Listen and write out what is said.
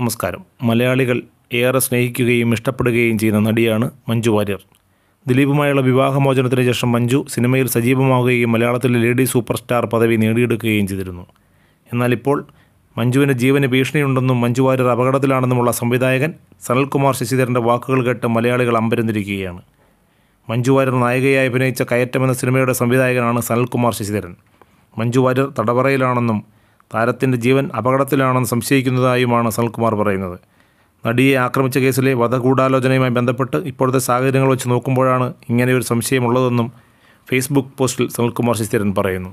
നമസ്കാരം മലയാളികൾ ഏറെ സ്നേഹിക്കുകയും ഇഷ്ടപ്പെടുകയും ചെയ്യുന്ന നടിയാണ് മഞ്ജു വാര്യർ ദിലീപുമായുള്ള വിവാഹമോചനത്തിന് ശേഷം മഞ്ജു സിനിമയിൽ സജീവമാവുകയും മലയാളത്തിലെ ലേഡി സൂപ്പർ സ്റ്റാർ പദവി നേടിയെടുക്കുകയും ചെയ്തിരുന്നു എന്നാൽ ഇപ്പോൾ മഞ്ജുവിന് ജീവന് ഭീഷണിയുണ്ടെന്നും മഞ്ജു വാര്യർ അപകടത്തിലാണെന്നുമുള്ള സംവിധായകൻ സനൽകുമാർ ശശിധരൻ്റെ വാക്കുകൾ കേട്ട് മലയാളികൾ അമ്പരന്നിരിക്കുകയാണ് മഞ്ജു വാര്യർ നായികയായി അഭിനയിച്ച കയറ്റം എന്ന സിനിമയുടെ സംവിധായകനാണ് സനൽകുമാർ ശശിധരൻ മഞ്ജു വാര്യർ തടവറയിലാണെന്നും താരത്തിൻ്റെ ജീവൻ അപകടത്തിലാണെന്ന് സംശയിക്കുന്നതായുമാണ് സനൽകുമാർ പറയുന്നത് നടിയെ ആക്രമിച്ച കേസിലെ വധഗൂഢാലോചനയുമായി ബന്ധപ്പെട്ട് ഇപ്പോഴത്തെ സാഹചര്യങ്ങൾ വെച്ച് നോക്കുമ്പോഴാണ് ഇങ്ങനെയൊരു സംശയമുള്ളതെന്നും ഫേസ്ബുക്ക് പോസ്റ്റിൽ സനൽകുമാർ ശിസ്ഥിരൻ പറയുന്നു